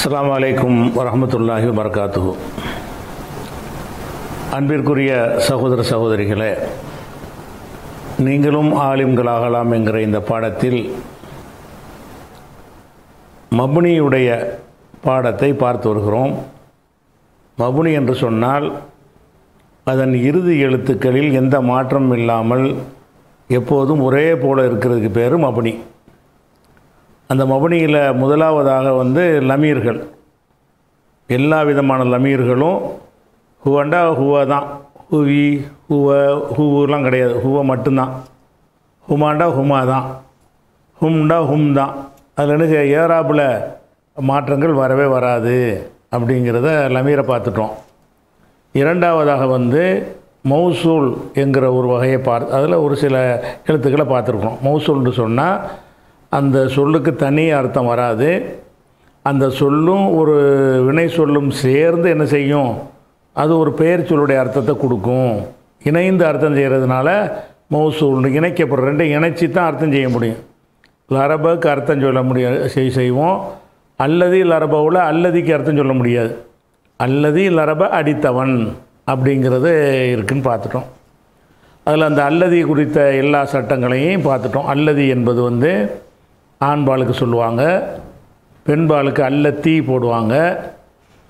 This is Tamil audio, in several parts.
அஸ்லாம் வலைக்கும் வரமத்துல்லாஹி வரகாத்து அன்பிற்குரிய சகோதர சகோதரிகளே நீங்களும் ஆலிம்களாகலாம் என்கிற இந்த பாடத்தில் மபுனியுடைய பாடத்தை பார்த்து வருகிறோம் மபுனி என்று சொன்னால் அதன் இறுதி எழுத்துக்களில் எந்த மாற்றமும் இல்லாமல் எப்போதும் ஒரே போல இருக்கிறதுக்கு பேர் மபுனி அந்த மபனியில் முதலாவதாக வந்து லமீர்கள் எல்லா விதமான லமீர்களும் ஹுவண்டா ஹுவா தான் ஹுவி ஹுவ ஹூவெலாம் கிடையாது ஹுவ மட்டும்தான் ஹுமாண்டா ஹுமா தான் ஹும்டா ஹும் தான் அதில் எனக்கு ஏராப்பில் மாற்றங்கள் வரவே வராது அப்படிங்கிறத லமீரை பார்த்துட்டோம் இரண்டாவதாக வந்து மௌசூல் என்கிற ஒரு வகையை பார்த்து அதில் ஒரு சில எழுத்துக்களை பார்த்துருக்கோம் மௌசூல்னு சொன்னால் அந்த சொல்லுக்கு தனி அர்த்தம் வராது அந்த சொல்லும் ஒரு வினை சொல்லும் சேர்ந்து என்ன செய்யும் அது ஒரு பெயர் சொல்லுடைய அர்த்தத்தை கொடுக்கும் இணைந்து அர்த்தம் செய்கிறதுனால மௌசூல் இணைக்கப்படுற ரெண்டும் இணைச்சி தான் அர்த்தம் செய்ய முடியும் லரபுக்கு அர்த்தம் சொல்ல முடியாது செய் செய்வோம் அல்லது லரபவில் அல்லதிக்கு அர்த்தம் சொல்ல முடியாது அல்லது லரப அடித்தவன் அப்படிங்கிறது இருக்குன்னு பார்த்துட்டோம் அதில் அந்த அல்லதி குறித்த எல்லா சட்டங்களையும் பார்த்துட்டோம் அல்லதி என்பது வந்து ஆண்பாளுக்கு சொல்லுவாங்க பெண்பாளுக்கு அல்ல தீ போடுவாங்க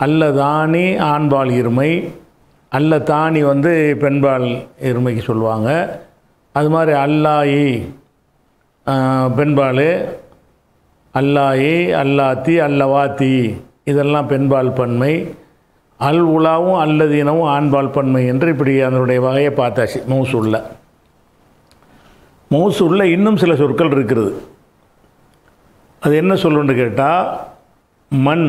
அல்ல தானி ஆண்பால் இருமை அல்ல தானி வந்து பெண்பால் இருமைக்கு சொல்லுவாங்க அது மாதிரி அல்லாயி பெண்பால் அல்லாயி அல்லாத்தி அல்லவாத்தி இதெல்லாம் பெண்பால் பன்மை அல் உலாவும் அல்லதீனவும் ஆண்பால் பன்மை என்று இப்படி அதனுடைய வகையை பார்த்தாச்சு மௌசூலில் மௌசூலில் இன்னும் சில சொற்கள் இருக்கிறது அது என்ன சொல்லுன்னு கேட்டால் மண்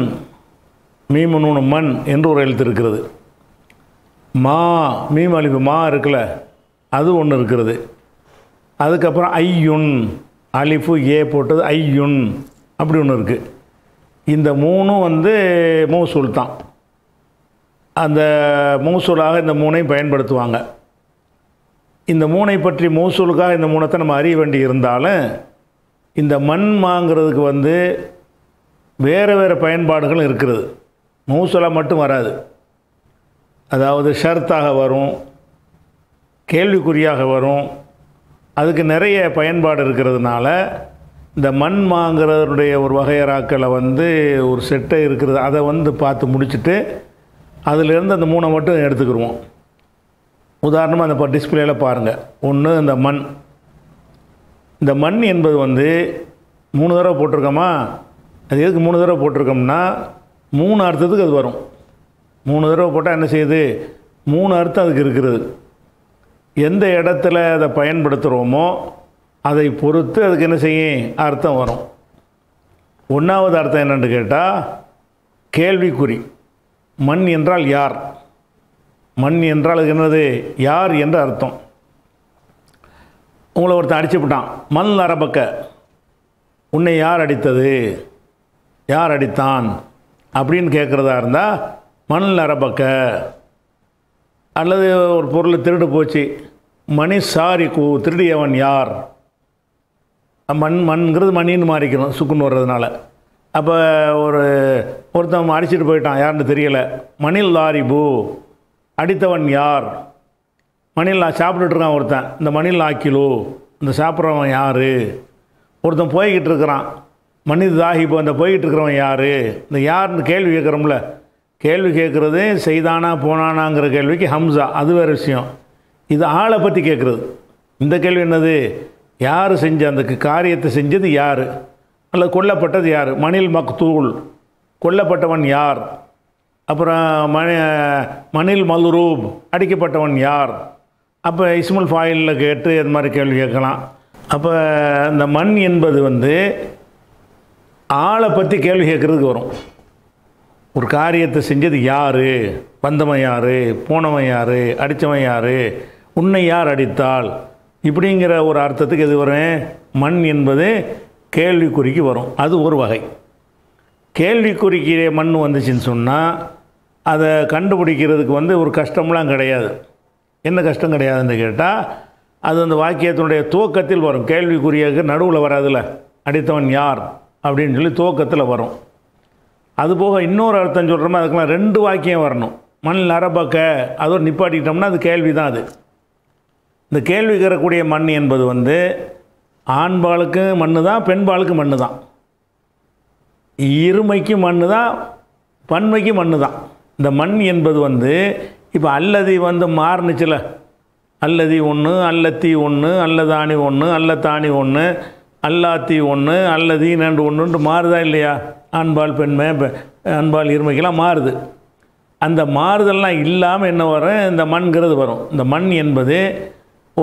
மீமனூன மண் என்று ஒரு எழுத்து இருக்கிறது மா மீம் அழிவு மா இருக்குல்ல அது ஒன்று இருக்கிறது அதுக்கப்புறம் ஐயுன் அழிப்பு ஏ போட்டது ஐயுன் அப்படி ஒன்று இருக்குது இந்த மூணும் வந்து மூசூல் தான் அந்த மூசூலாக இந்த மூணையும் பயன்படுத்துவாங்க இந்த மூனை பற்றி மூசூலுக்காக இந்த மூணத்தை நம்ம அறிய வேண்டி இருந்தாலும் இந்த மண் மாங்கிறதுக்கு வந்து வேறு வேறு பயன்பாடுகளும் இருக்கிறது மூசலாக மட்டும் வராது அதாவது ஷர்த்தாக வரும் கேள்விக்குறியாக வரும் அதுக்கு நிறைய பயன்பாடு இருக்கிறதுனால இந்த மண் மாங்கிறதுடைய ஒரு வகையராக்களை வந்து ஒரு செட்டை இருக்கிறது அதை வந்து பார்த்து முடிச்சுட்டு அதிலேருந்து அந்த மூணை மட்டும் எடுத்துக்கிடுவோம் உதாரணமாக அந்த டிஸ்பிளேயில் பாருங்கள் ஒன்று இந்த மண் இந்த மண் என்பது வந்து மூணு தடவை போட்டிருக்கோமா அது எதுக்கு மூணு தடவை போட்டிருக்கோம்னா மூணு அர்த்தத்துக்கு அது வரும் மூணு தடவை போட்டால் என்ன செய்யுது மூணு அர்த்தம் அதுக்கு இருக்கிறது எந்த இடத்துல அதை பயன்படுத்துகிறோமோ அதை பொறுத்து அதுக்கு என்ன செய்யும் அர்த்தம் வரும் ஒன்றாவது அர்த்தம் என்னென்னு கேட்டால் கேள்விக்குறி மண் என்றால் யார் மண் என்றால் அதுக்கு என்னது யார் என்ற அர்த்தம் உங்களை ஒருத்தன் அடிச்சு விட்டான் மண் நரபக்க உன்னை யார் அடித்தது யார் அடித்தான் அப்படின்னு கேட்குறதா இருந்தால் மண் நரபக்க அல்லது ஒரு பொருள் திருடு போச்சு மணி சாரி கூ திருடியவன் யார் மண் மண்ங்கிறது மணின்னு மாறிக்கணும் சுக்குன்னு வர்றதுனால அப்போ ஒரு ஒருத்தன் அடிச்சுட்டு போயிட்டான் யாருன்னு தெரியலை மணில் லாரி பூ அடித்தவன் யார் மணிலா சாப்பிட்டுட்ருக்கான் ஒருத்தன் இந்த மணில் ஆக்கிலோ இந்த சாப்பிட்றவன் யார் ஒருத்தன் போய்கிட்டு இருக்கிறான் மனித தாகி இப்போ அந்த போய்கிட்டு இருக்கிறவன் யார் இந்த யாருன்னு கேள்வி கேட்குறோம்ல கேள்வி கேட்குறது செய்தானா போனானாங்கிற கேள்விக்கு ஹம்சா அது வேறு விஷயம் இது ஆளை பற்றி கேட்குறது இந்த கேள்வி என்னது யார் செஞ்ச அந்த காரியத்தை செஞ்சது யார் அல்லது கொல்லப்பட்டது யார் மணில் மக்தூல் கொல்லப்பட்டவன் யார் அப்புறம் மணி மணில் மல்ரூப் அடிக்கப்பட்டவன் யார் அப்போ இஸ்மல் ஃபாயிலில் கேட்டு அது மாதிரி கேள்வி கேட்கலாம் அப்போ இந்த மண் என்பது வந்து ஆளை பற்றி கேள்வி கேட்குறதுக்கு வரும் ஒரு காரியத்தை செஞ்சது யார் வந்தவன் யார் போனவன் யார் அடித்தவன் யார் உன்னை யார் அடித்தாள் இப்படிங்கிற ஒரு அர்த்தத்துக்கு எது வரும் மண் என்பது கேள்விக்குறிக்கு வரும் அது ஒரு வகை கேள்விக்குறிக்கிற மண் வந்துச்சுன்னு சொன்னால் அதை கண்டுபிடிக்கிறதுக்கு வந்து ஒரு கஷ்டம்லாம் கிடையாது என்ன கஷ்டம் கிடையாதுன்னு கேட்டால் அது அந்த வாக்கியத்தினுடைய துவக்கத்தில் வரும் கேள்விக்குரிய நடுவில் வராதுல அடித்தவன் யார் அப்படின்னு சொல்லி துவக்கத்தில் வரும் அதுபோக இன்னொரு அர்த்தம் சொல்கிறோமோ அதுக்கெல்லாம் ரெண்டு வாக்கியம் வரணும் மண் நரபக்க அதோடு நிப்பாட்டிக்கிட்டோம்னா அது கேள்வி தான் அது இந்த கேள்வி கேட்கக்கூடிய மண் என்பது வந்து ஆண்பாளுக்கு மண் தான் பெண்பாளுக்கு மண் தான் இருமைக்கு மண் தான் பன்மைக்கு மண் தான் இந்த மண் என்பது வந்து இப்போ அல்லதி வந்து மாறுனுச்சுல அல்லதி ஒன்று அல்லத்தி ஒன்று அல்லதாணி ஒன்று அல்லத்தாணி ஒன்று அல்லாத்தி ஒன்று அல்லதி நண்டு ஒன்றுன்ட்டு மாறுதா இல்லையா ஆண்பால் பெண்மை அன்பால் இருமைக்கெல்லாம் மாறுது அந்த மாறுதல்லாம் இல்லாமல் என்ன வரும் இந்த மண்கிறது வரும் இந்த மண் என்பது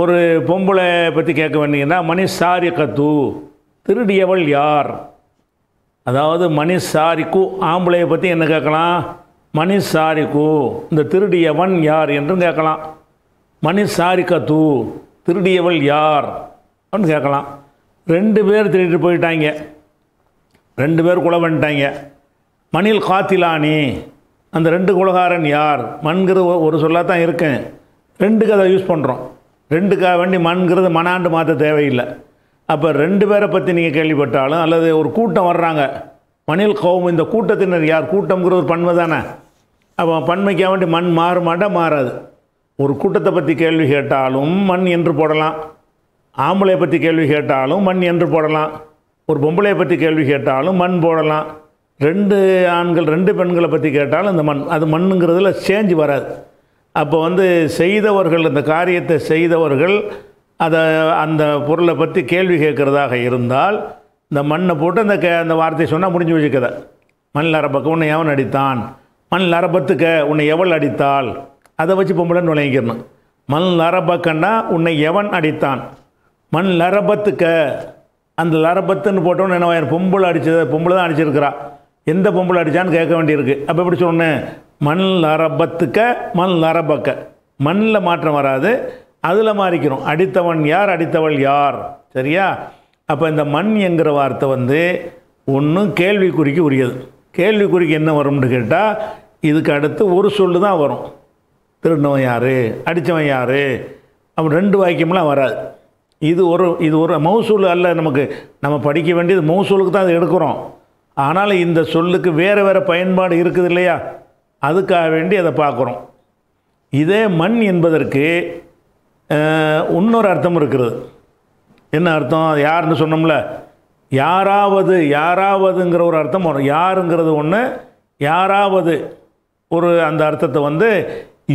ஒரு பொம்பளை பற்றி கேட்க வேண்டிங்கன்னா மணி சாரிக்கத்து திருடியவள் யார் அதாவது மணி சாரிக்கு ஆம்பளையை பற்றி என்ன கேட்கலாம் மணிசாரிக்கு இந்த திருடியவன் யார் என்றும் கேட்கலாம் மணிசாரிக்க தூ திருடியவள் யார் அப்படின்னு கேட்கலாம் ரெண்டு பேர் திருடிட்டு போயிட்டாங்க ரெண்டு பேர் கொலை பண்ணிட்டாங்க மணில் காத்திலானி அந்த ரெண்டு குலகாரன் யார் மண்கிறது ஒரு சொல்லாக தான் இருக்கேன் ரெண்டுக்கு அதை யூஸ் பண்ணுறோம் ரெண்டுக்காக வேண்டி மண்கிறது மனாண்டு மாற்ற தேவையில்லை அப்போ ரெண்டு பேரை பற்றி நீங்கள் கேள்விப்பட்டாலும் அல்லது ஒரு கூட்டம் வர்றாங்க மணில் கோவம் இந்த கூட்டத்தினர் யார் கூட்டம்ங்கிற ஒரு பன்மை தானே அப்போ பன்மைக்காக வேண்டி மண் மாறுமாட்டா மாறாது ஒரு கூட்டத்தை பற்றி கேள்வி கேட்டாலும் மண் என்று போடலாம் ஆம்பளையை பற்றி கேள்வி கேட்டாலும் மண் என்று போடலாம் ஒரு பொம்பளையை பற்றி கேள்வி கேட்டாலும் மண் போடலாம் ரெண்டு ஆண்கள் ரெண்டு பெண்களை பற்றி கேட்டாலும் இந்த மண் அது மண்ணுங்கிறதுல சேஞ்சு வராது அப்போ வந்து செய்தவர்கள் இந்த காரியத்தை செய்தவர்கள் அதை அந்த பொருளை பற்றி கேள்வி கேட்குறதாக இருந்தால் இந்த மண்ணை போட்டு அந்த க அந்த வார்த்தையை சொன்னால் முடிஞ்சு வச்சுக்கத கதை மண்ணில் அரப்பக்க உன்னை எவன் அடித்தான் மண்ணில் அரப்பத்துக்க உன்னை எவள் அடித்தாள் அதை வச்சு பொம்பளை நுழைங்கிடணும் மண் லரபக்கன்னா உன்னை எவன் அடித்தான் மண் லரபத்துக்க அந்த லரபத்துன்னு போட்டோன்னு என்ன பொம்பளை அடித்தது பொம்பளை தான் அடிச்சிருக்கிறா எந்த பொம்பளை அடித்தான்னு கேட்க வேண்டியிருக்கு அப்போ எப்படி சொன்னேன் மண் லரபத்துக்க மண் லரபக்க மண்ணில் மாற்றம் வராது அதில் மாறிக்கிறோம் அடித்தவன் யார் அடித்தவள் யார் சரியா அப்போ இந்த மண் என்கிற வார்த்தை வந்து ஒன்று கேள்விக்குறிக்கு உரியது கேள்விக்குறிக்கு என்ன வரும்னு கேட்டால் இதுக்கு அடுத்து ஒரு சொல் தான் வரும் திருடினவன் யார் அடித்தவன் யார் அப்படி ரெண்டு வாக்கியம்லாம் வராது இது ஒரு இது ஒரு மௌசூல் அல்ல நமக்கு நம்ம படிக்க வேண்டியது மௌசூலுக்கு தான் அது எடுக்கிறோம் ஆனால் இந்த சொல்லுக்கு வேறு வேறு பயன்பாடு இருக்குது இல்லையா அதுக்காக வேண்டி அதை பார்க்குறோம் இதே மண் என்பதற்கு இன்னொரு அர்த்தம் இருக்கிறது என்ன அர்த்தம் யாருன்னு சொன்னோம்ல யாராவது யாராவதுங்கிற ஒரு அர்த்தம் வரும் யாருங்கிறது ஒன்று யாராவது ஒரு அந்த அர்த்தத்தை வந்து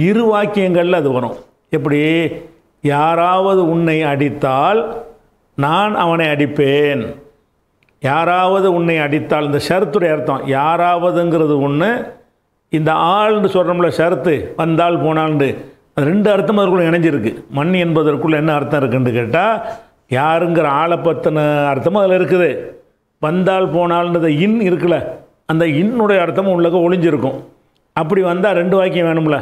இரு வாக்கியங்களில் அது வரும் எப்படி யாராவது உன்னை அடித்தால் நான் அவனை அடிப்பேன் யாராவது உன்னை அடித்தால் இந்த ஷரத்துடைய அர்த்தம் யாராவதுங்கிறது ஒன்று இந்த ஆள்னு சொல்கிறோம்ல ஷரத்து வந்தால் அது ரெண்டு அர்த்தம் அதற்குள்ளே இணைஞ்சிருக்கு மண் என்பதற்குள்ளே என்ன அர்த்தம் இருக்குன்னு கேட்டால் யாருங்கிற ஆளை பற்றின அர்த்தமும் அதில் இருக்குது வந்தால் போனால்ன்றத இன் இருக்குல்ல அந்த இன்னுடைய அர்த்தமும் உள்ளக ஒளிஞ்சிருக்கும் அப்படி வந்தால் ரெண்டு வாக்கியம் வேணும்ல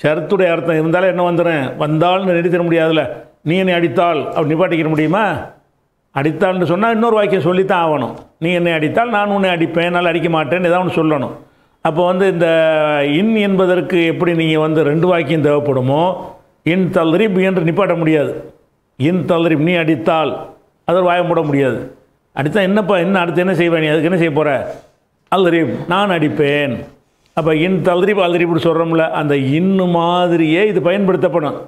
ஷரத்துடைய அர்த்தம் இருந்தாலும் என்ன வந்துடுறேன் வந்தால்னு நடித்தர முடியாதுல்ல நீ என்னை அடித்தால் அப்படி நிப்பாட்டிக்கிற முடியுமா அடித்தால்னு சொன்னால் இன்னொரு வாக்கியம் சொல்லித்தான் ஆகணும் நீ என்னை அடித்தால் நான் உன்னை அடிப்பேன் என்னால் அடிக்க மாட்டேன்னு ஏதாவது ஒன்று சொல்லணும் அப்போ வந்து இந்த இன் என்பதற்கு எப்படி நீங்கள் வந்து ரெண்டு வாக்கியம் தேவைப்படுமோ இன் தல்ரிப் என்று நிப்பாட்ட முடியாது இன் தளரி நீ அடித்தால் அதில் வாய மூட முடியாது அடித்தா என்னப்பா என்ன அடுத்து என்ன செய்வேன் நீ அதுக்கு என்ன செய்ய போகிற அல்ரீப் நான் அடிப்பேன் அப்போ இன் தளரிப்பு அல்ரீப்னு சொல்கிறோம்ல அந்த இன்னு மாதிரியே இது பயன்படுத்தப்படும்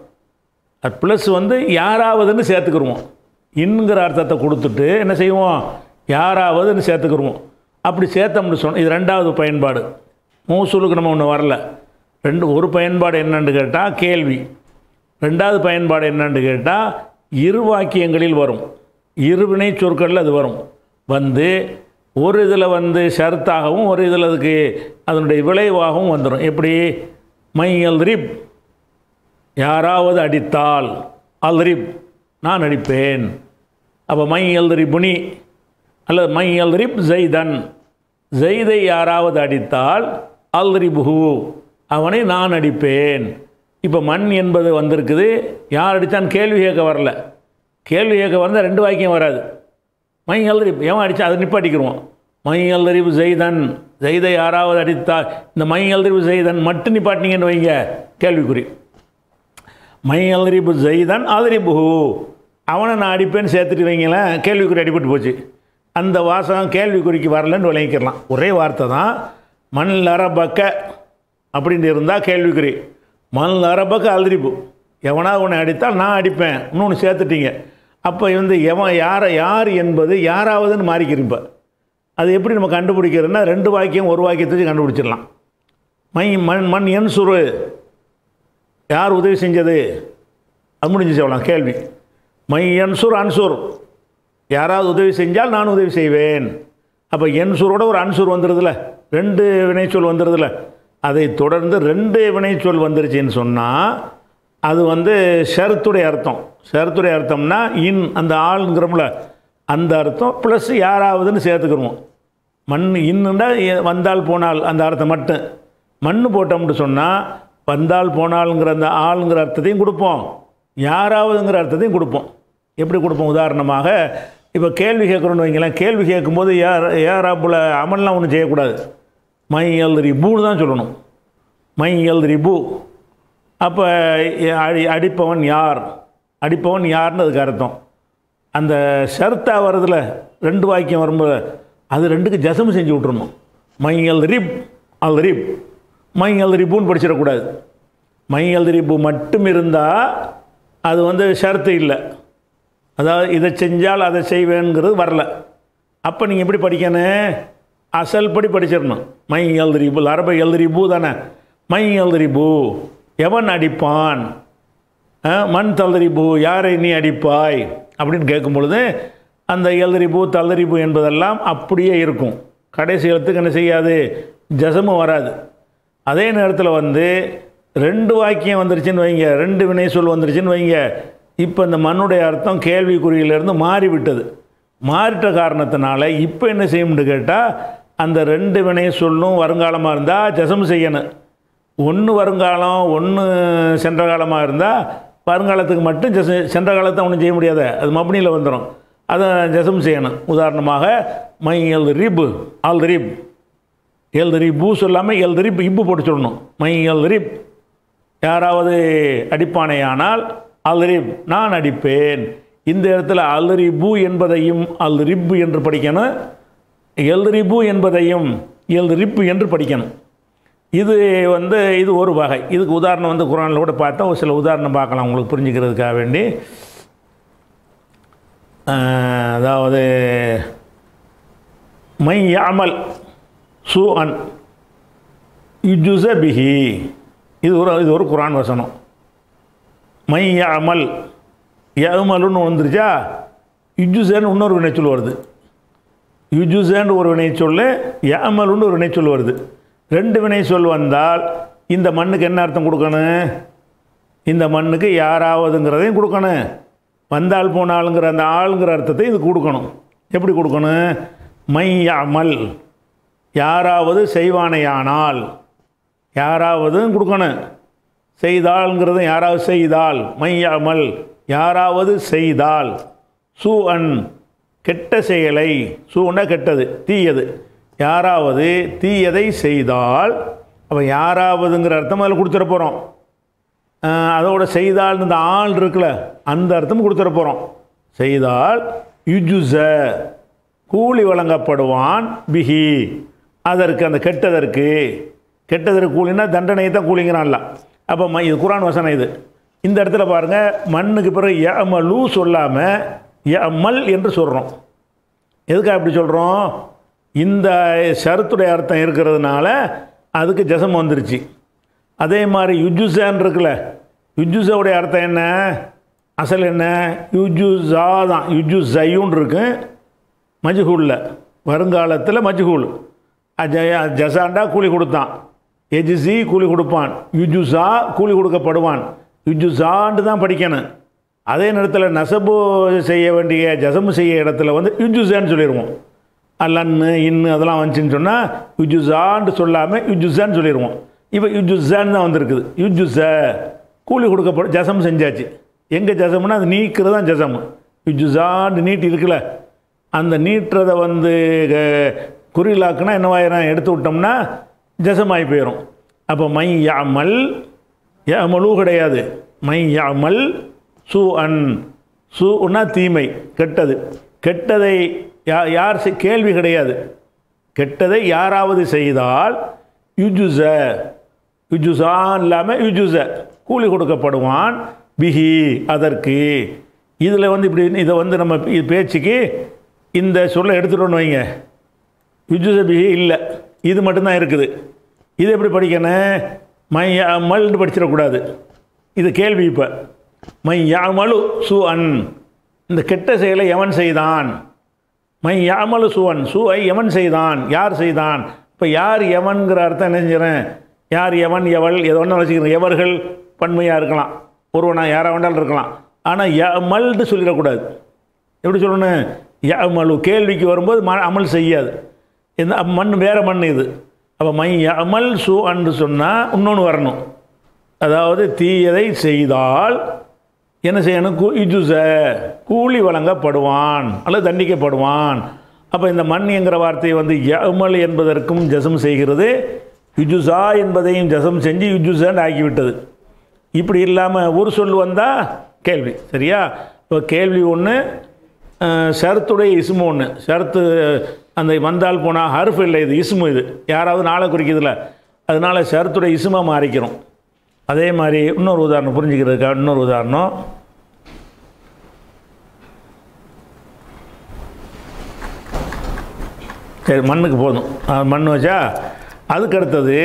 அது ப்ளஸ் வந்து யாராவதுன்னு சேர்த்துக்கிடுவோம் இன்கிற அர்த்தத்தை கொடுத்துட்டு என்ன செய்வோம் யாராவதுன்னு சேர்த்துக்கிடுவோம் அப்படி சேர்த்தோம்னு சொன்னோம் இது ரெண்டாவது பயன்பாடு மூசூலுக்கு நம்ம ஒன்று வரல ரெண்டு ஒரு பயன்பாடு என்னன்னு கேட்டால் கேள்வி ரெண்டாவது பயன்பாடு என்னன்னு கேட்டால் இரு வாக்கியங்களில் வரும் இருவினை சொற்களில் அது வரும் வந்து ஒரு இதில் வந்து ஷர்த்தாகவும் ஒரு இதில் அதுக்கு அதனுடைய விளைவாகவும் வந்துடும் எப்படி மையல் யாராவது அடித்தால் அல்ரிப் நான் அடிப்பேன் அப்போ மை புனி அல்லது மை எல்ரிப் ஜெய்தன் ஜெய்தை யாராவது அடித்தால் அல்ரிபு அவனை நான் அடிப்பேன் இப்போ மண் என்பது வந்திருக்குது யார் அடித்தான் கேள்வி கேட்க வரல கேள்வி கேட்க வந்தால் ரெண்டு வாக்கியம் வராது மையல்லரிப்பு எவன் அடித்தா அதை நிப்பாட்டிக்கிடுவோம் மையல்லரிப்பு செய்தன் செய்தை யாராவது அடித்தா இந்த மையல்லரிப்பு செய்தன் மட்டும் நிப்பாட்டினீங்கன்னு வைங்க கேள்விக்குறி மையல்லரிப்பு செய்தான் ஆதரிப்பு அவனை நான் அடிப்பேன்னு சேர்த்துட்டு வைங்களேன் கேள்விக்குறி அடிபட்டு போச்சு அந்த வாசகம் கேள்விக்குறிக்கு வரலன்னு விளங்கிக்கிறலாம் ஒரே வார்த்தை தான் மண் லரபக்க அப்படின்னு இருந்தால் கேள்விக்குறி மல் பக்கம் அல்ரிபு எவனா உன்னை அடித்தால் நான் அடிப்பேன் இன்னொன்று சேர்த்துட்டீங்க அப்போ வந்து எவன் யாரை யார் என்பது யாராவதுன்னு மாறிக்கிறீங்க அது எப்படி நம்ம கண்டுபிடிக்கிறதுனா ரெண்டு வாக்கியம் ஒரு வாக்கியத்தை கண்டுபிடிச்சிடலாம் மை மண் மண் என் சுரு யார் உதவி செஞ்சது அது முடிஞ்சு சொல்லலாம் கேள்வி மை என்சூர் அன்சுர் யாராவது உதவி செஞ்சால் நான் உதவி செய்வேன் அப்போ என் சுரோட ஒரு அன்சூர் வந்துடுதுல ரெண்டு வினைச்சொல் வந்துடுதுல அதை தொடர்ந்து ரெண்டு வினைச்சொல் வந்துருச்சுன்னு சொன்னால் அது வந்து ஷரத்துடைய அர்த்தம் ஷரத்துடைய அர்த்தம்னா இன் அந்த ஆளுங்கிறோம்ல அந்த அர்த்தம் ப்ளஸ் யாராவதுன்னு சேர்த்துக்கிடுவோம் மண் இன்னுன்னா வந்தால் போனால் அந்த அர்த்தம் மட்டும் மண் போட்டோம்னு சொன்னால் வந்தால் போனாலுங்கிற அந்த ஆளுங்கிற அர்த்தத்தையும் கொடுப்போம் யாராவதுங்கிற அர்த்தத்தையும் கொடுப்போம் எப்படி கொடுப்போம் உதாரணமாக இப்போ கேள்வி கேட்குறோன்னு வைங்களேன் கேள்வி கேட்கும்போது யார் யார் அமல்லாம் ஒன்றும் செய்யக்கூடாது எல் ரிபுன்னு தான் சொல்லணும் எல் ரிபு அப்போ அடி அடிப்பவன் யார் அடிப்பவன் யார்னு அதுக்கு அர்த்தம் அந்த ஷர்த்தா வர்றதில் ரெண்டு வாக்கியம் வரும்போது அது ரெண்டுக்கு ஜசம் செஞ்சு விட்றணும் எல் ரிப் அல் ரிப் எல் ரிபுன்னு படிச்சிடக்கூடாது எல் ரிபு மட்டும் இருந்தால் அது வந்து ஷர்த்து இல்லை அதாவது இதை செஞ்சால் அதை செய்வேங்கிறது வரல அப்போ நீங்கள் எப்படி படிக்கணும் அசல் படி படிச்சிடணும் மை பூ அரபை பூ தானே மை பூ எவன் அடிப்பான் மண் பூ யாரை நீ அடிப்பாய் அப்படின்னு கேட்கும் பொழுது அந்த எழுதரிபு பூ என்பதெல்லாம் அப்படியே இருக்கும் கடைசி எழுத்துக்கு என்ன செய்யாது ஜசமும் வராது அதே நேரத்தில் வந்து ரெண்டு வாக்கியம் வந்துருச்சுன்னு வைங்க ரெண்டு வினை சொல் வந்துருச்சுன்னு வைங்க இப்போ இந்த மண்ணுடைய அர்த்தம் கேள்விக்குறியிலேருந்து மாறிவிட்டது மாறிட்ட காரணத்தினால இப்போ என்ன செய்யும்னு கேட்டால் அந்த ரெண்டு வினை சொல்லும் வருங்காலமாக இருந்தால் தசம் செய்யணும் ஒன்று வருங்காலம் ஒன்று சென்ற காலமாக இருந்தால் வருங்காலத்துக்கு மட்டும் ஜச சென்ற காலத்தை ஒன்றும் செய்ய முடியாத அது மப்னியில் வந்துடும் அதை ஜசம் செய்யணும் உதாரணமாக மை எல் ரிப் ஆல் ரிப் எல் பூ சொல்லாமல் எல் ரிப் இப்பு போட்டு சொல்லணும் மை எல் ரிப் யாராவது அடிப்பானேயானால் ரிப் நான் அடிப்பேன் இந்த இடத்துல அல்ரிபு என்பதையும் ரிப்பு என்று படிக்கணும் எழுதுரிப்பு என்பதையும் எழுதுரிப்பு என்று படிக்கணும் இது வந்து இது ஒரு வகை இதுக்கு உதாரணம் வந்து குரானில் கூட பார்த்தா ஒரு சில உதாரணம் பார்க்கலாம் உங்களுக்கு புரிஞ்சுக்கிறதுக்காக வேண்டி அதாவது மை யாமல் சு அன் பிஹி இது ஒரு இது ஒரு குரான் வசனம் மை யாமல் யமலுன்னு வந்துருச்சா இஜுசேன்னு இன்னொரு வினைச்சொல் வருது யுஜுசேன்னு ஒரு வினை சொல்லு யாமலுன்னு ஒரு வினை சொல் வருது ரெண்டு வினை சொல் வந்தால் இந்த மண்ணுக்கு என்ன அர்த்தம் கொடுக்கணும் இந்த மண்ணுக்கு யாராவதுங்கிறதையும் கொடுக்கணும் வந்தால் போனாலுங்கிற அந்த ஆளுங்கிற அர்த்தத்தை இது கொடுக்கணும் எப்படி கொடுக்கணும் மை அமல் யாராவது செய்வானையானால் யாராவதும் கொடுக்கணும் செய்தாள்ங்கிறது யாராவது செய்தால் மை அமல் யாராவது செய்தால் சு அன் கெட்ட செயலை சூன கெட்டது தீயது யாராவது தீயதை செய்தால் அப்போ யாராவதுங்கிற அர்த்தம் அதில் கொடுத்துட போகிறோம் அதோட செய்தால் இந்த ஆள் இருக்குல்ல அந்த அர்த்தம் கொடுத்துட போகிறோம் செய்தால் யுஜுச கூலி வழங்கப்படுவான் பிஹி அதற்கு அந்த கெட்டதற்கு கெட்டதற்கு கூலினா தண்டனையை தான் கூலிங்கிறான்ல அப்போ இது குரான் வசனம் இது இந்த இடத்துல பாருங்கள் மண்ணுக்கு பிறகு ஏமலு சொல்லாமல் எம்மல் என்று சொல்கிறோம் எதுக்காக அப்படி சொல்கிறோம் இந்த ஷருத்துடைய அர்த்தம் இருக்கிறதுனால அதுக்கு ஜசம் வந்துருச்சு அதே மாதிரி யுஜுசான் இருக்குல்ல யுஜுசாவுடைய அர்த்தம் என்ன அசல் என்ன யுஜுசா தான் யுஜுசையுன் இருக்கு மஜ்ஹூலில் வருங்காலத்தில் மஜ்ஹூல் ஜசாண்டா கூலி கொடுத்தான் எஜிசி கூலி கொடுப்பான் யுஜுசா கூலி கொடுக்கப்படுவான் யுஜுசான்ட்டு தான் படிக்கணும் அதே நேரத்தில் நெசபு செய்ய வேண்டிய ஜசமு செய்ய இடத்துல வந்து யுஜுசான்னு சொல்லிடுவோம் லன்னு இன்னு அதெல்லாம் வந்துச்சுன்னு சொன்னால் யுஜுசான்ட்டு சொல்லாமல் யுஜுசான்னு சொல்லிடுவோம் இப்போ யுஜுசான்னு தான் வந்திருக்குது யுஜுச கூலி கொடுக்கப்படும் ஜசம் செஞ்சாச்சு எங்கே ஜசம்னா அது நீக்கிறது தான் ஜசம் யுஜுசான்னு நீட்டி இருக்குல்ல அந்த நீட்டுறதை வந்து குறிலாக்குனா என்னவாயிரம் எடுத்து விட்டோம்னா ஜசமாகி போயிடும் அப்போ மை யாமல் யாமலும் கிடையாது மை யாமல் சு அன் சுனா தீமை கெட்டது கெட்டதை யா யார் கேள்வி கிடையாது கெட்டதை யாராவது செய்தால் யுஜுச யுஜுசான் இல்லாமல் யுஜுச கூலி கொடுக்கப்படுவான் பிஹி அதற்கு இதில் வந்து இப்படி இதை வந்து நம்ம பேச்சுக்கு இந்த சொல்லை எடுத்துகிட்டோன்னு வைங்க யுஜுச பிஹி இல்லை இது மட்டும்தான் இருக்குது இது எப்படி படிக்கணும் மைய மல்ட்டு படிச்சிடக்கூடாது இது கேள்வி இப்போ மை யாமலு சு அன் இந்த கெட்ட செயலை எவன் செய்தான் மை யாமலு சுவன் சுவை எவன் செய்தான் யார் செய்தான் இப்போ யார் எவன்கிற அர்த்தம் நினைஞ்சிறேன் யார் எவன் எவள் எது ஒன்றும் வச்சுக்கிறேன் எவர்கள் பன்மையாக இருக்கலாம் ஒருவனா யாராக வேண்டாலும் இருக்கலாம் ஆனால் ய மல்ட்டு சொல்லிடக்கூடாது எப்படி சொல்லணும் ய அமலு கேள்விக்கு வரும்போது ம அமல் செய்யாது இந்த மண் வேறு மண் இது அப்போ மை அமல் சு அன்று சொன்னால் இன்னொன்று வரணும் அதாவது தீயதை செய்தால் என்ன செய்யணும் இஜுச கூலி வழங்கப்படுவான் அல்லது தண்டிக்கப்படுவான் அப்போ இந்த மண் என்கிற வார்த்தை வந்து யமல் என்பதற்கும் ஜசம் செய்கிறது இஜுசா என்பதையும் ஜசம் செஞ்சு யுஜுசான்னு ஆக்கிவிட்டது இப்படி இல்லாமல் ஒரு சொல் வந்தால் கேள்வி சரியா இப்போ கேள்வி ஒன்று ஷரத்துடைய இசுமு ஒன்று ஷரத்து அந்த வந்தால் போனால் ஹருஃப் இல்லை இது இசுமு இது யாராவது நாளை குறிக்கிறதுல அதனால் ஷரத்துடைய இசுமாக மாறிக்கிறோம் அதே மாதிரி இன்னொரு உதாரணம் புரிஞ்சுக்கிறதுக்காக இன்னொரு உதாரணம் சரி மண்ணுக்கு போதும் மண் வச்சா அதுக்கடுத்தது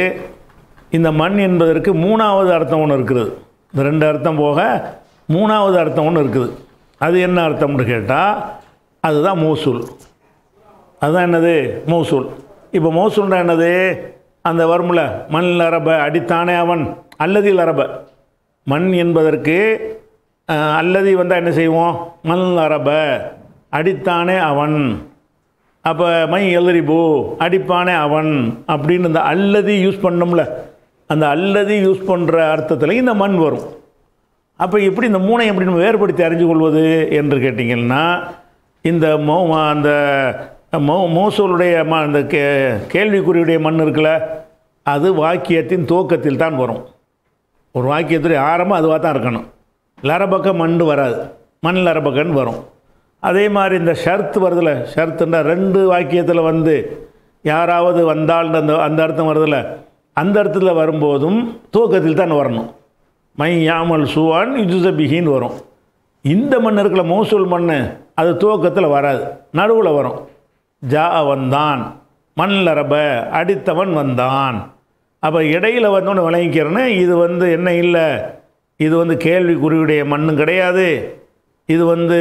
இந்த மண் என்பதற்கு மூணாவது அர்த்தம் ஒன்று இருக்கிறது இந்த ரெண்டு அர்த்தம் போக மூணாவது அர்த்தம் ஒன்று இருக்குது அது என்ன அர்த்தம்னு கேட்டால் அதுதான் மோசூல் அதுதான் என்னது மோசூல் இப்போ மோசூல்னா என்னது அந்த வரும்ல மண்ணில் ரப்ப அடித்தானே அவன் அல்லது அரப மண் என்பதற்கு அல்லது வந்தால் என்ன செய்வோம் மண் அரப அடித்தானே அவன் அப்போ மை எல்ரிபோ அடிப்பானே அவன் அப்படின்னு இந்த அல்லது யூஸ் பண்ணோம்ல அந்த அல்லது யூஸ் பண்ணுற அர்த்தத்தில் இந்த மண் வரும் அப்போ எப்படி இந்த மூனை எப்படி நம்ம வேறுபடுத்தி அறிஞ்சு கொள்வது என்று கேட்டிங்கன்னா இந்த மோ அந்த மோ மோசூலுடைய ம அந்த கே கேள்விக்குறியுடைய மண் இருக்குல்ல அது வாக்கியத்தின் துவக்கத்தில் தான் வரும் ஒரு வாக்கியத்துறை ஆரம்பம் அதுவாக தான் இருக்கணும் லரபக்கம் மண் வராது மண் லரபக்கன்னு வரும் அதே மாதிரி இந்த ஷர்த் வருதுல ஷர்த்துன்ற ரெண்டு வாக்கியத்தில் வந்து யாராவது வந்தால் அந்த அந்த அர்த்தம் வருதுல அந்த அர்த்தத்தில் வரும்போதும் தூக்கத்தில் தான் வரணும் மை யாமல் சுவான் யுஜுசபிகின்னு வரும் இந்த மண் இருக்கிற மௌசூல் மண் அது துவக்கத்தில் வராது நடுவில் வரும் ஜா வந்தான் மண் லரப அடித்தவன் வந்தான் அப்போ இடையில் ஒன்று விளங்கிக்கிறேன்னு இது வந்து என்ன இல்லை இது வந்து கேள்விக்குறியுடைய மண்ணும் கிடையாது இது வந்து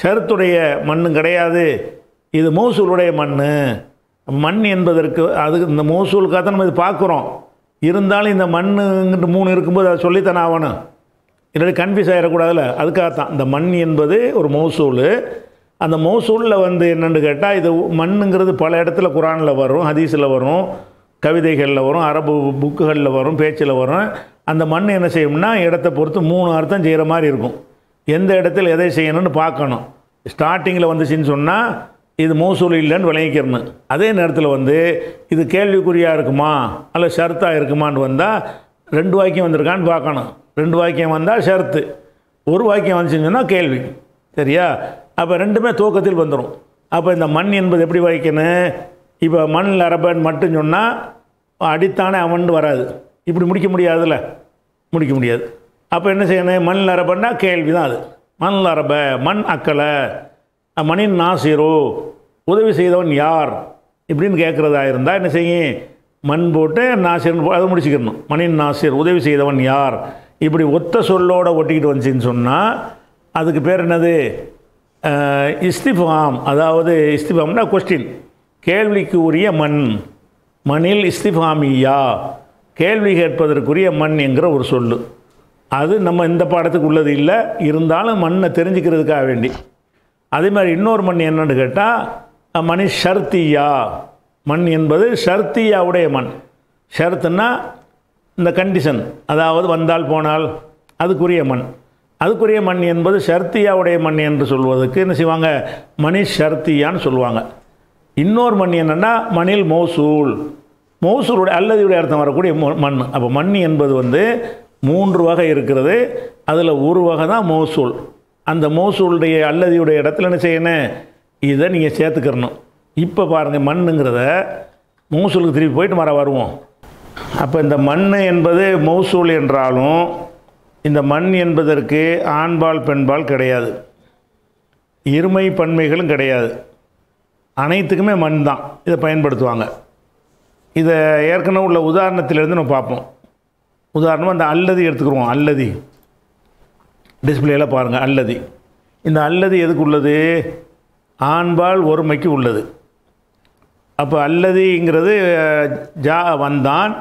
ஷருத்துடைய மண்ணும் கிடையாது இது மூசூலுடைய மண் மண் என்பதற்கு அதுக்கு இந்த மூசூலுக்காக தான் நம்ம இது பார்க்குறோம் இருந்தாலும் இந்த மண்ணுங்கிட்டு மூணு இருக்கும்போது அதை சொல்லித்தானே ஆகணும் இல்லாட்டி கன்ஃபியூஸ் ஆகிடக்கூடாதுல்ல அதுக்காகத்தான் இந்த மண் என்பது ஒரு மௌசூல் அந்த மௌசூலில் வந்து என்னென்னு கேட்டால் இது மண்ணுங்கிறது பல இடத்துல குரானில் வரும் ஹதீஸில் வரும் கவிதைகளில் வரும் அரபு புக்குகளில் வரும் பேச்சில் வரும் அந்த மண் என்ன செய்யும்னா இடத்தை பொறுத்து மூணு அர்த்தம் செய்கிற மாதிரி இருக்கும் எந்த இடத்துல எதை செய்யணும்னு பார்க்கணும் ஸ்டார்டிங்கில் வந்துச்சுன்னு சொன்னால் இது மோசூல் இல்லைன்னு விளங்கிக்கிறனு அதே நேரத்தில் வந்து இது கேள்விக்குறியாக இருக்குமா அல்ல ஷர்த்தாக இருக்குமான்னு வந்தால் ரெண்டு வாக்கியம் வந்திருக்கான்னு பார்க்கணும் ரெண்டு வாக்கியம் வந்தால் ஷர்த்து ஒரு வாக்கியம் வந்துச்சுன்னு கேள்வி சரியா அப்போ ரெண்டுமே தூக்கத்தில் வந்துடும் அப்போ இந்த மண் என்பது எப்படி வாய்க்கணும் இப்போ மண் அரபன் மட்டும் சொன்னால் அடித்தானே அவன் வராது இப்படி முடிக்க முடியாதுல்ல முடிக்க முடியாது அப்போ என்ன செய்யணும் மண் அரபன்னா கேள்வி தான் அது மண் அரப மண் அக்கலை மணின் நாசிரோ உதவி செய்தவன் யார் இப்படின்னு கேட்குறதா இருந்தால் என்ன செய்யும் மண் போட்டு நாசிர் அதை முடிச்சுக்கணும் மணின் நாசிர் உதவி செய்தவன் யார் இப்படி ஒத்த சொல்லோடு ஒட்டிக்கிட்டு வந்துச்சின்னு சொன்னால் அதுக்கு பேர் என்னது இஸ்திஃபாம் அதாவது இஸ்திஃபாம்னா கொஸ்டின் கேள்விக்கு உரிய மண் மணில் இஸ்திஃபாமியா கேள்வி கேட்பதற்குரிய மண் என்கிற ஒரு சொல்லு அது நம்ம இந்த பாடத்துக்கு உள்ளது இல்லை இருந்தாலும் மண்ணை தெரிஞ்சுக்கிறதுக்காக வேண்டி அதே மாதிரி இன்னொரு மண் என்னன்னு கேட்டால் மணி ஷர்த்தியா மண் என்பது ஷர்த்தியாவுடைய மண் ஷர்த்துன்னா இந்த கண்டிஷன் அதாவது வந்தால் போனால் அதுக்குரிய மண் அதுக்குரிய மண் என்பது ஷர்த்தியாவுடைய மண் என்று சொல்வதற்கு என்ன செய்வாங்க மணி ஷர்த்தியான்னு சொல்லுவாங்க இன்னொரு மண் என்னென்னா மணில் மௌசூல் மௌசூலுடைய அல்லதியுடைய அர்த்தம் வரக்கூடிய மண் அப்போ மண் என்பது வந்து மூன்று வகை இருக்கிறது அதில் ஒரு வகை தான் மௌசூல் அந்த மௌசூலுடைய அல்லதியுடைய இடத்துல என்ன செய்யணும் இதை நீங்கள் சேர்த்துக்கிறணும் இப்போ பாருங்கள் மண்ணுங்கிறத மௌசூலுக்கு திருப்பி போயிட்டு மர வருவோம் அப்போ இந்த மண் என்பது மௌசூல் என்றாலும் இந்த மண் என்பதற்கு ஆண்பால் பெண்பால் கிடையாது இருமை பன்மைகளும் கிடையாது அனைத்துக்குமே மண் தான் இதை பயன்படுத்துவாங்க இதை ஏற்கனவே உள்ள உதாரணத்திலேருந்து நம்ம பார்ப்போம் உதாரணமாக இந்த அல்லதி எடுத்துக்கிறோம் அல்லதி டிஸ்பிளேயில் பாருங்கள் அல்லதி இந்த அல்லது எதுக்கு உள்ளது ஆண்பால் ஒருமைக்கு உள்ளது அப்போ அல்லதிங்கிறது ஜா வந்தான்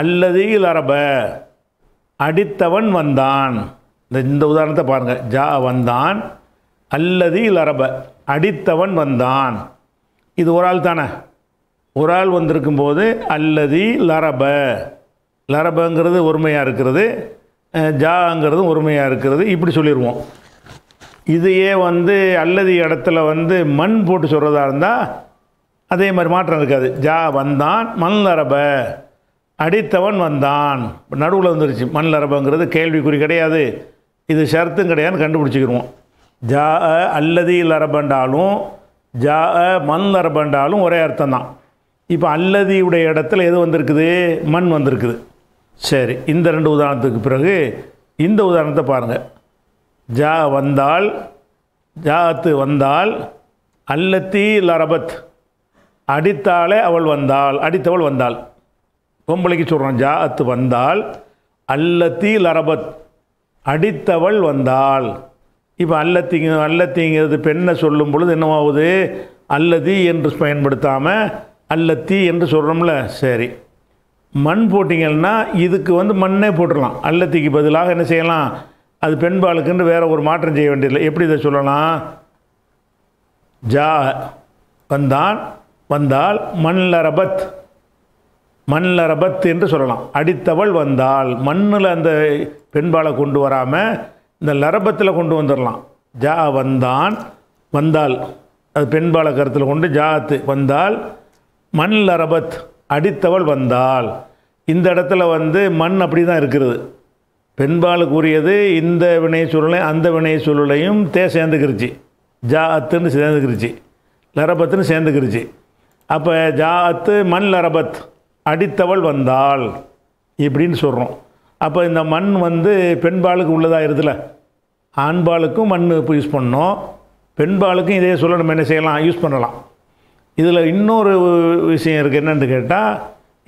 அல்லது அரப அடித்தவன் வந்தான் இந்த இந்த உதாரணத்தை பாருங்கள் ஜா வந்தான் அல்லது அரப அடித்தவன் வந்தான் இது ஒரு ஆள் தானே ஒரு ஆள் வந்திருக்கும் போது அல்லதி லரப லரபங்கிறது ஒருமையாக இருக்கிறது ஜாங்கிறது ஒருமையாக இருக்கிறது இப்படி சொல்லிடுவோம் இதையே வந்து அல்லது இடத்துல வந்து மண் போட்டு சொல்கிறதா இருந்தால் அதே மாதிரி மாற்றம் இருக்காது ஜா வந்தான் மண் லரப அடித்தவன் வந்தான் நடுவில் வந்துருச்சு மண் லரபங்கிறது கேள்விக்குறி கிடையாது இது ஷரத்தும் கிடையாதுன்னு கண்டுபிடிச்சிக்கிடுவோம் ஜா அல்லது லரபண்டாலும் ஜா மண் நரபண்டாலும் ஒரே அர்த்தம் தான் இப்போ அல்லதியுடைய இடத்துல எது வந்திருக்குது மண் வந்திருக்குது சரி இந்த ரெண்டு உதாரணத்துக்கு பிறகு இந்த உதாரணத்தை பாருங்கள் ஜா வந்தால் ஜாத்து வந்தால் அல்லத்தி லரபத் அடித்தாலே அவள் வந்தாள் அடித்தவள் வந்தாள் பொம்பளைக்கு சொல்கிறான் ஜாத்து வந்தால் அல்லத்தி லரபத் அடித்தவள் வந்தாள் இப்போ அல்லத்திங்க அல்லத்திங்கிறது பெண்ணை சொல்லும் பொழுது என்னவாகுது அல்லதி என்று பயன்படுத்தாமல் அல்லத்தி என்று சொல்கிறோம்ல சரி மண் போட்டிங்கன்னா இதுக்கு வந்து மண்ணே போட்டுடலாம் அல்லத்திக்கு பதிலாக என்ன செய்யலாம் அது பெண்பாளுக்குன்னு வேறு ஒரு மாற்றம் செய்ய வேண்டியதில்லை எப்படி இதை சொல்லலாம் ஜா வந்தான் வந்தால் மண்லரபத் ரபத் என்று சொல்லலாம் அடித்தவள் வந்தால் மண்ணில் அந்த பெண்பாளை கொண்டு வராமல் இந்த லரபத்தில் கொண்டு வந்துடலாம் ஜா வந்தான் வந்தால் அது பெண்பால கருத்தில் கொண்டு ஜாத்து வந்தால் மண் லரபத் அடித்தவள் வந்தால் இந்த இடத்துல வந்து மண் அப்படி தான் இருக்கிறது பெண்பால் கூறியது இந்த வினை சூழலையும் அந்த வினை சூழலையும் தே சேர்ந்துக்கிருச்சு ஜாத்துன்னு சேர்ந்துக்கிருச்சு லரபத்துன்னு சேர்ந்துக்கிருச்சு அப்போ ஜாத்து மண் லரபத் அடித்தவள் வந்தாள் இப்படின்னு சொல்கிறோம் அப்போ இந்த மண் வந்து பெண்பாலுக்கு உள்ளதாக இருதில்ல ஆண்பாலுக்கும் மண் இப்போ யூஸ் பண்ணோம் பெண்பாலுக்கும் இதே சொல்ல நம்ம என்ன செய்யலாம் யூஸ் பண்ணலாம் இதில் இன்னொரு விஷயம் இருக்குது என்னென்னு கேட்டால்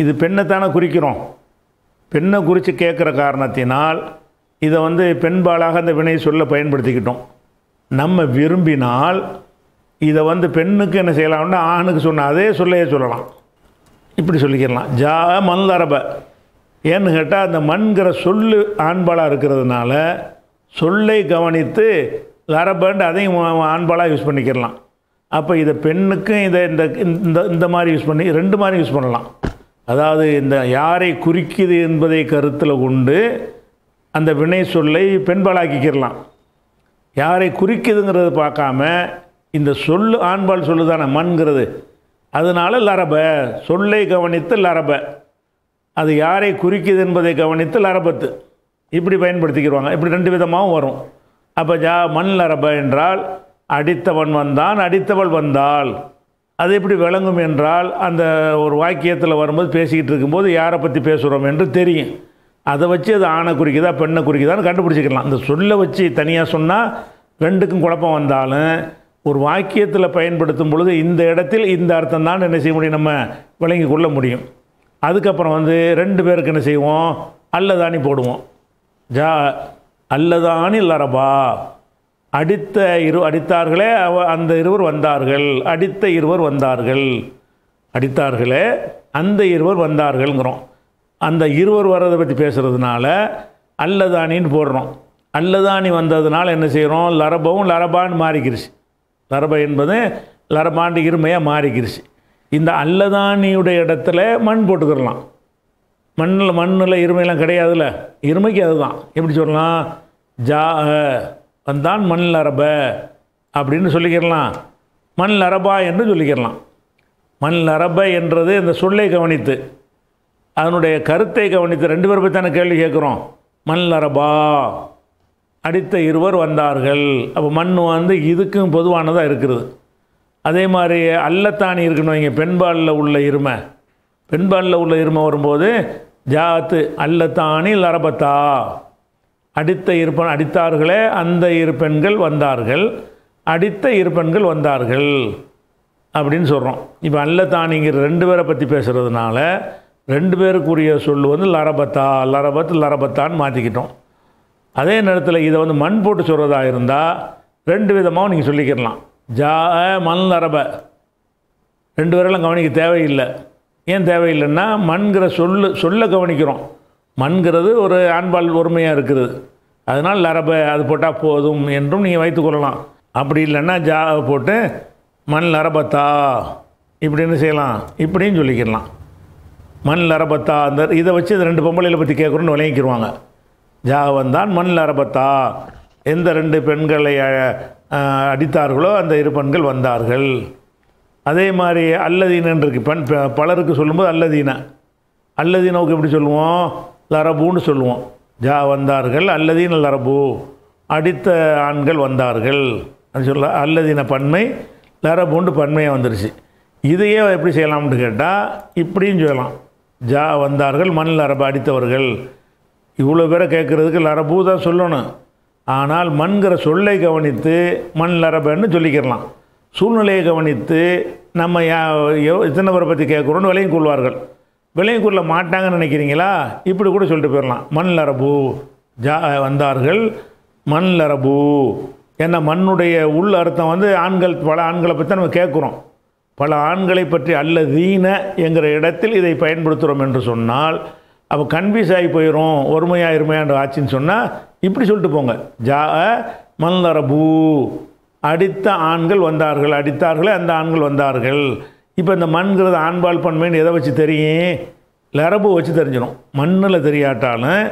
இது பெண்ணைத்தானே குறிக்கிறோம் பெண்ணை குறித்து கேட்குற காரணத்தினால் இதை வந்து பெண்பாலாக அந்த வினை சொல்ல பயன்படுத்திக்கிட்டோம் நம்ம விரும்பினால் இதை வந்து பெண்ணுக்கு என்ன செய்யலாம்னா ஆணுக்கு சொன்ன அதே சொல்லையே சொல்லலாம் இப்படி சொல்லிக்கிடலாம் ஜா மந்தரப ஏன்னு கேட்டால் அந்த மண்கிற சொல்லு ஆண்பாளாக இருக்கிறதுனால சொல்லை கவனித்து லரபண்ட் அதையும் ஆண்பாளாக யூஸ் பண்ணிக்கிறலாம் அப்போ இதை பெண்ணுக்கும் இதை இந்த இந்த இந்த மாதிரி யூஸ் பண்ணி ரெண்டு மாதிரி யூஸ் பண்ணலாம் அதாவது இந்த யாரை குறிக்குது என்பதை கருத்தில் கொண்டு அந்த வினை சொல்லை பெண்பாலாக்கிக்கிறலாம் யாரை குறிக்குதுங்கிறது பார்க்காம இந்த சொல்லு ஆண்பால் சொல்லு தானே மண்கிறது அதனால் லரப சொல்லை கவனித்து லரப அது யாரை குறிக்குது என்பதை கவனித்து லரபத்து இப்படி பயன்படுத்திக்கிடுவாங்க இப்படி ரெண்டு விதமாகவும் வரும் அப்போ ஜா மண் லரப என்றால் அடித்தவன் வந்தான் அடித்தவள் வந்தாள் அது எப்படி விளங்கும் என்றால் அந்த ஒரு வாக்கியத்தில் வரும்போது பேசிக்கிட்டு இருக்கும்போது யாரை பற்றி பேசுகிறோம் என்று தெரியும் அதை வச்சு அது ஆணை குறிக்குதா பெண்ணை குறிக்குதான்னு கண்டுபிடிச்சிக்கலாம் அந்த சொல்ல வச்சு தனியாக சொன்னால் ரெண்டுக்கும் குழப்பம் வந்தாலும் ஒரு வாக்கியத்தில் பயன்படுத்தும் பொழுது இந்த இடத்தில் இந்த அர்த்தம் தான் என்ன செய்ய முடியும் நம்ம விளங்கி கொள்ள முடியும் அதுக்கப்புறம் வந்து ரெண்டு பேருக்கு என்ன செய்வோம் அல்லதாணி போடுவோம் ஜா அல்லதாணி இல்லறபா அடித்த இரு அடித்தார்களே அவ அந்த இருவர் வந்தார்கள் அடித்த இருவர் வந்தார்கள் அடித்தார்களே அந்த இருவர் வந்தார்கள்ங்கிறோம் அந்த இருவர் வர்றதை பற்றி பேசுகிறதுனால அல்லதானின்னு போடுறோம் அல்லதானி வந்ததுனால என்ன செய்கிறோம் லரபவும் லரபான்னு மாறிக்கிருச்சு லரப என்பது லரபாண்டு இருமையாக மாறிக்கிருச்சு இந்த அல்லதானியுடைய இடத்துல மண் போட்டுக்கிறலாம் மண்ணில் மண்ணில் இருமையெல்லாம் கிடையாதுல்ல இருமைக்கு அதுதான் எப்படி சொல்லலாம் ஜா வந்தான் மண்ணில் அரப அப்படின்னு சொல்லிக்கிறலாம் மண் அரபா என்று சொல்லிக்கிறலாம் மண் அரப என்றது இந்த சொல்லை கவனித்து அதனுடைய கருத்தை கவனித்து ரெண்டு பேர் பற்றி கேள்வி கேட்குறோம் மண் அரபா அடித்த இருவர் வந்தார்கள் அப்போ மண் வந்து இதுக்கும் பொதுவானதாக இருக்கிறது அதே மாதிரி அல்லத்தானி இருக்குன்னு வைங்க பெண்பாலில் உள்ள இருமை பெண்பாலில் உள்ள இருமை வரும்போது ஜாத்து அல்லத்தானி லரபத்தா அடித்த இருப்பன் அடித்தார்களே அந்த இருப்பெண்கள் வந்தார்கள் அடித்த இருப்பெண்கள் வந்தார்கள் அப்படின்னு சொல்கிறோம் இப்போ அல்லத்தாணிங்கிற ரெண்டு பேரை பற்றி பேசுகிறதுனால ரெண்டு பேருக்குரிய சொல் வந்து லரபத்தா லரபத் லரபத்தான்னு மாற்றிக்கிட்டோம் அதே நேரத்தில் இதை வந்து மண் போட்டு சொல்கிறதா இருந்தால் ரெண்டு விதமாகவும் நீங்கள் சொல்லிக்கிடலாம் ஜா மண் அரப ரெண்டு பேரெல்லாம் கவனிக்க தேவையில்லை ஏன் தேவையில்லைன்னா மண்கிற சொல்லு சொல்ல கவனிக்கிறோம் மண்கிறது ஒரு ஆண்பால் ஒருமையாக இருக்கிறது அதனால் லரப அது போட்டால் போதும் என்றும் நீங்கள் வைத்துக்கொள்ளலாம் அப்படி இல்லைன்னா ஜா போட்டு மண் லரபத்தா இப்படின்னு செய்யலாம் இப்படின்னு சொல்லிக்கிடலாம் மண் லரபத்தா அந்த இதை வச்சு இந்த ரெண்டு பொம்பளையில் பற்றி கேட்குறோன்னு விளங்கிக்கிடுவாங்க ஜா வந்தான் மண் லரபத்தா எந்த ரெண்டு பெண்களை அடித்தார்களோ அந்த இரு பெண்கள் வந்தார்கள் அதே மாதிரி அல்லதீனன்றிருக்கு பெண் பலருக்கு சொல்லும்போது அல்லதீன அல்லதீனவுக்கு எப்படி சொல்லுவோம் லரபுன்னு சொல்லுவோம் ஜா வந்தார்கள் அல்லதீன லரபு அடித்த ஆண்கள் வந்தார்கள் அப்படி சொல்ல அல்லதீன பன்மை லரபுண்டு பன்மையாக வந்துருச்சு இதையே எப்படி செய்யலாம்னு கேட்டால் இப்படியும் சொல்லலாம் ஜா வந்தார்கள் மண் லரபு அடித்தவர்கள் இவ்வளோ பேரை கேட்குறதுக்கு லரபு தான் சொல்லணும் ஆனால் மண்கிற சொல்லை கவனித்து மண் லரபன்னு சொல்லிக்கிறலாம் சூழ்நிலையை கவனித்து நம்ம எத்தனை பேரை பற்றி கேட்குறோன்னு விலையும் கொள்வார்கள் விலையும் கொள்ள மாட்டாங்கன்னு நினைக்கிறீங்களா இப்படி கூட சொல்லிட்டு போயிடலாம் மண் லரபு ஜா வந்தார்கள் மண் லரபு ஏன்னா மண்ணுடைய உள் அர்த்தம் வந்து ஆண்கள் பல ஆண்களை பற்றி நம்ம கேட்குறோம் பல ஆண்களை பற்றி அல்ல தீன என்கிற இடத்தில் இதை பயன்படுத்துகிறோம் என்று சொன்னால் அப்போ கன்ஃபியூஸ் ஆகி போயிடும் ஒருமையாக இருமையான்ற ஆச்சுன்னு சொன்னால் இப்படி சொல்லிட்டு போங்க ஜா மல்லரபு அடித்த ஆண்கள் வந்தார்கள் அடித்தார்களே அந்த ஆண்கள் வந்தார்கள் இப்போ இந்த மண்கிறது ஆண்பால் பண்மைன்னு எதை வச்சு தெரியும் லரபு வச்சு தெரிஞ்சிடும் மண்ணில் தெரியாட்டாலும்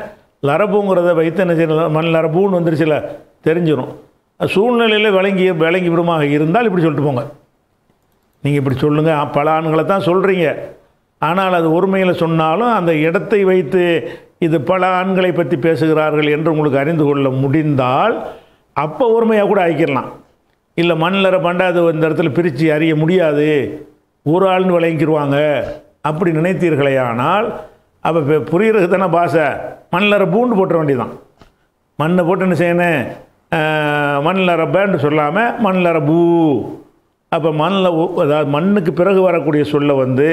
லரபுங்கிறத வைத்த என்ன மண் லரபுன்னு வந்துருச்சுல தெரிஞ்சிடும் சூழ்நிலையில் விளங்கி விளங்கி விடுமாக இருந்தால் இப்படி சொல்லிட்டு போங்க நீங்கள் இப்படி சொல்லுங்கள் பல ஆண்களை தான் சொல்கிறீங்க ஆனால் அது ஒருமையில் சொன்னாலும் அந்த இடத்தை வைத்து இது பல ஆண்களை பற்றி பேசுகிறார்கள் என்று உங்களுக்கு அறிந்து கொள்ள முடிந்தால் அப்போ ஒருமையாக கூட ஆக்கிடலாம் இல்லை மண்ணில் பண்டாது இந்த இடத்துல பிரித்து அறிய முடியாது ஒரு ஆள்னு விளங்கிக்கிடுவாங்க அப்படி நினைத்தீர்களே ஆனால் அப்போ இப்போ புரிகிறதுக்கு தானே பாசை மண்ணில் பூண்டு போட்ட வேண்டியதான் மண்ணை போட்டு என்ன செய்யணும் மண்ணில் ரப்பேன்னு சொல்லாமல் மண்ணில் பூ அப்போ மண்ணில் அதாவது மண்ணுக்கு பிறகு வரக்கூடிய சொல்லை வந்து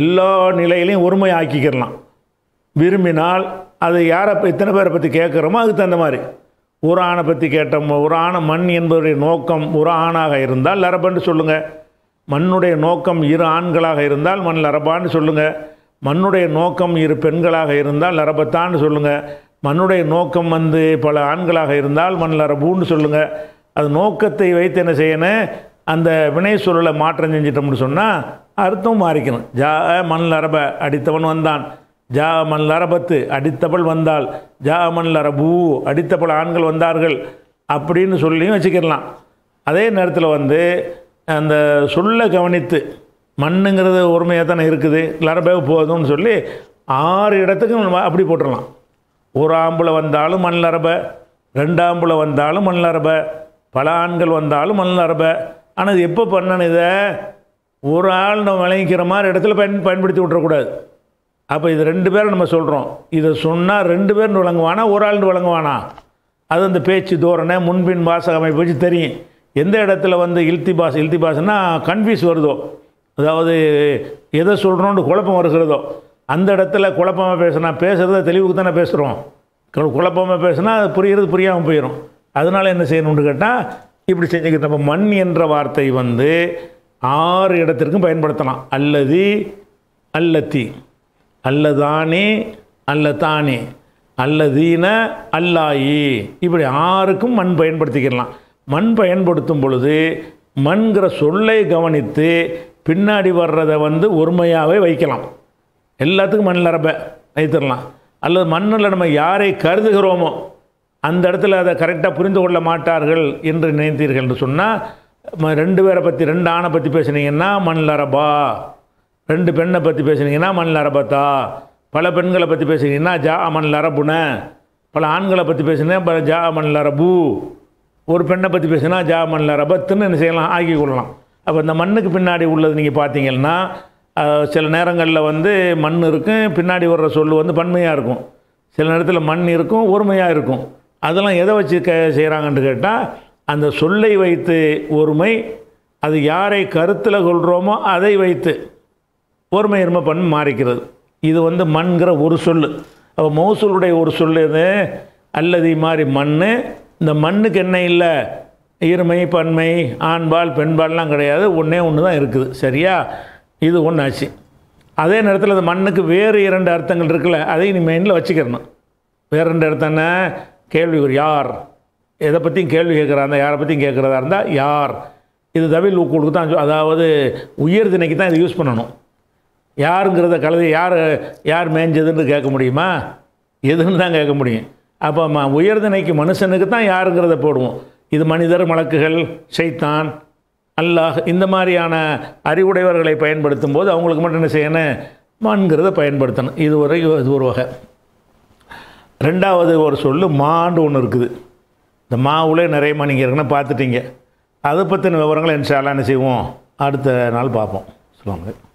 எல்லா நிலையிலையும் ஒருமை ஆக்கிக்கிறலாம் விரும்பினால் அது யாரை இத்தனை பேரை பற்றி கேட்குறோமோ அதுக்கு தகுந்த மாதிரி ஒரு ஆணை பற்றி கேட்டோம் ஒரு ஆணை மண் என்பதுடைய நோக்கம் ஒரு ஆணாக இருந்தால் லரபன்னு சொல்லுங்கள் மண்ணுடைய நோக்கம் இரு ஆண்களாக இருந்தால் மண் லரபான்னு சொல்லுங்கள் மண்ணுடைய நோக்கம் இரு பெண்களாக இருந்தால் லரபத்தான்னு சொல்லுங்கள் மண்ணுடைய நோக்கம் வந்து பல ஆண்களாக இருந்தால் மண் லரபுன்னு சொல்லுங்கள் அது நோக்கத்தை வைத்து என்ன செய்யணும் அந்த வினை சொல்லலை மாற்றம் செஞ்சிட்டோம்னு சொன்னால் அர்த்தம் மாறிக்கணும் ஜா மண் லரப அடித்தவன் வந்தான் ஜா மண் லரபத்து அடித்தவள் வந்தால் ஜா மண் லரபூ அடித்தவள் ஆண்கள் வந்தார்கள் அப்படின்னு சொல்லியும் வச்சுக்கிடலாம் அதே நேரத்தில் வந்து அந்த சொல்லை கவனித்து மண்ணுங்கிறது ஒருமையாக தானே இருக்குது லரபே போதும்னு சொல்லி ஆறு இடத்துக்கும் அப்படி போட்டுடலாம் ஒரு ஆம்பளை வந்தாலும் மண் லரப ரெண்டு வந்தாலும் மண் லரப பல ஆண்கள் வந்தாலும் மண் ஆனால் இது எப்போ பண்ணணும் இதை ஒரு ஆள் நம்ம விளங்கிக்கிற மாதிரி இடத்துல பயன் பயன்படுத்தி விட்றக்கூடாது அப்போ இது ரெண்டு பேரும் நம்ம சொல்கிறோம் இதை சொன்னால் ரெண்டு பேர்னு விளங்குவானா ஒரு ஆள்னு விளங்குவானா அது அந்த பேச்சு தோரணை முன்பின் பாச அமைப்பு வச்சு தெரியும் எந்த இடத்துல வந்து இழுத்தி பாஸ் இழுத்தி பாஸ்னா கன்ஃபியூஸ் வருதோ அதாவது எதை சொல்கிறோன்னு குழப்பம் வருகிறதோ அந்த இடத்துல குழப்பமாக பேசுனா பேசுகிறத தெளிவுக்கு தானே பேசுகிறோம் குழப்பமாக பேசுனா அது புரிகிறது புரியாமல் போயிடும் அதனால் என்ன செய்யணும்னு கேட்டால் இப்படி செஞ்சுக்க நம்ம மண் என்ற வார்த்தை வந்து ஆறு இடத்திற்கும் பயன்படுத்தலாம் அல்லது அல்லத்தி அல்லதானே அல்லத்தானே அல்லதீன அல்லாயி இப்படி ஆறுக்கும் மண் பயன்படுத்திக்கிடலாம் மண் பயன்படுத்தும் பொழுது மண்கிற சொல்லை கவனித்து பின்னாடி வர்றதை வந்து ஒருமையாகவே வைக்கலாம் எல்லாத்துக்கும் மண்ணில் அரப்பை வைத்திடலாம் அல்லது மண்ணில் நம்ம யாரை கருதுகிறோமோ அந்த இடத்துல அதை கரெக்டாக புரிந்து கொள்ள மாட்டார்கள் என்று நினைத்தீர்கள் என்று சொன்னால் ரெண்டு பேரை பற்றி ரெண்டு ஆணை பற்றி பேசுனீங்கன்னா மண்ணில் அரபா ரெண்டு பெண்ணை பற்றி பேசுனீங்கன்னா மண்ணில் அரபத்தா பல பெண்களை பற்றி பேசுனீங்கன்னா ஜா மண்ணில் அரபுன பல ஆண்களை பற்றி பேசுனீங்கன்னா ஜா மண்ணில் அரபு ஒரு பெண்ணை பற்றி பேசுனா ஜா மண்ணில் அரபத்துன்னு என்ன செய்யலாம் ஆக்கி கொள்ளலாம் அப்போ இந்த மண்ணுக்கு பின்னாடி உள்ளது நீங்கள் பார்த்தீங்கன்னா சில நேரங்களில் வந்து மண் இருக்கும் பின்னாடி வர்ற சொல் வந்து பன்மையாக இருக்கும் சில நேரத்தில் மண் இருக்கும் ஒருமையாக இருக்கும் அதெல்லாம் எதை வச்சு க செய்கிறாங்கன்ட்டு கேட்டால் அந்த சொல்லை வைத்து ஒருமை அது யாரை கருத்தில் கொள்கிறோமோ அதை வைத்து ஒருமை இருமை பண் மாறிக்கிறது இது வந்து மண்கிற ஒரு சொல் அப்போ மௌசூலுடைய ஒரு சொல் இது அல்லது மாதிரி மண் இந்த மண்ணுக்கு என்ன இல்லை இருமை பன்மை ஆண்பால் பெண்பால்லாம் கிடையாது ஒன்றே ஒன்று தான் இருக்குது சரியா இது ஒன்றாச்சு அதே நேரத்தில் அந்த மண்ணுக்கு வேறு இரண்டு அர்த்தங்கள் இருக்குல்ல அதையும் நீ மெயினில் வச்சுக்கிறணும் வேறு ரெண்டு என்ன கேள்வி யார் எதை பற்றியும் கேள்வி கேட்குறா இருந்தால் யாரை பற்றியும் கேட்குறதா இருந்தால் யார் இது தமிழ் உங்களுக்கு தான் அதாவது உயர் திணைக்கு தான் இதை யூஸ் பண்ணணும் யாருங்கிறத கலந்து யார் யார் மேஞ்சதுன்னு கேட்க முடியுமா எதுன்னு தான் கேட்க முடியும் அப்போ ம உயர்திணைக்கு மனுஷனுக்கு தான் யாருங்கிறத போடுவோம் இது மனிதர் மலக்குகள் சைத்தான் அல்லாஹ் இந்த மாதிரியான அறிவுடையவர்களை பயன்படுத்தும் போது அவங்களுக்கு மட்டும் என்ன செய்யணும் மான்கிறத பயன்படுத்தணும் இது ஒரு இது ஒரு வகை ரெண்டாவது ஒரு சொல் மாண்டு ஒன்று இருக்குது இந்த மாவுலே நிறைய மணிங்க இருக்குன்னு பார்த்துட்டிங்க அதை பற்றின விவரங்களை இன்ஷால்லாம் என்ன செய்வோம் அடுத்த நாள் பார்ப்போம் சொல்லுவாங்க